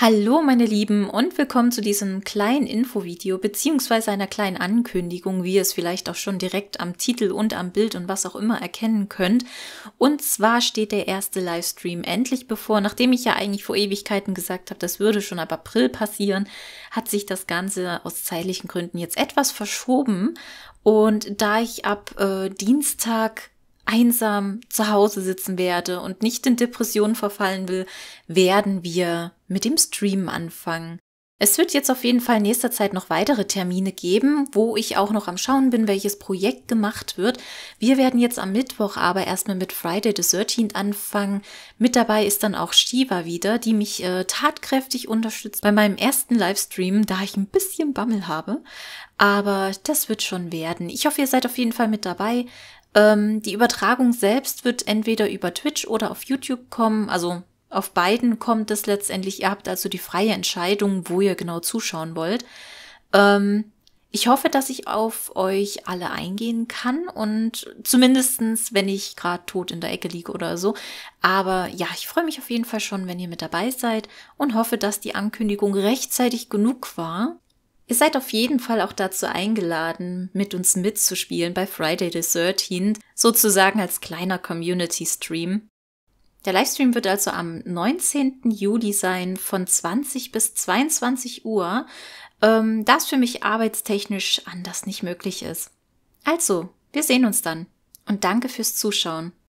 Hallo meine Lieben und willkommen zu diesem kleinen Infovideo beziehungsweise einer kleinen Ankündigung, wie ihr es vielleicht auch schon direkt am Titel und am Bild und was auch immer erkennen könnt. Und zwar steht der erste Livestream endlich bevor. Nachdem ich ja eigentlich vor Ewigkeiten gesagt habe, das würde schon ab April passieren, hat sich das Ganze aus zeitlichen Gründen jetzt etwas verschoben. Und da ich ab äh, Dienstag einsam zu Hause sitzen werde und nicht in Depressionen verfallen will, werden wir mit dem Stream anfangen. Es wird jetzt auf jeden Fall in nächster Zeit noch weitere Termine geben, wo ich auch noch am Schauen bin, welches Projekt gemacht wird. Wir werden jetzt am Mittwoch aber erstmal mit Friday the 13th anfangen. Mit dabei ist dann auch Shiva wieder, die mich äh, tatkräftig unterstützt bei meinem ersten Livestream, da ich ein bisschen Bammel habe. Aber das wird schon werden. Ich hoffe, ihr seid auf jeden Fall mit dabei. Ähm, die Übertragung selbst wird entweder über Twitch oder auf YouTube kommen. Also auf beiden kommt es letztendlich. Ihr habt also die freie Entscheidung, wo ihr genau zuschauen wollt. Ähm, ich hoffe, dass ich auf euch alle eingehen kann und zumindestens, wenn ich gerade tot in der Ecke liege oder so. Aber ja, ich freue mich auf jeden Fall schon, wenn ihr mit dabei seid und hoffe, dass die Ankündigung rechtzeitig genug war, Ihr seid auf jeden Fall auch dazu eingeladen, mit uns mitzuspielen bei Friday the 13th, sozusagen als kleiner Community Stream. Der Livestream wird also am 19. Juli sein von 20 bis 22 Uhr, ähm, da es für mich arbeitstechnisch anders nicht möglich ist. Also, wir sehen uns dann und danke fürs Zuschauen.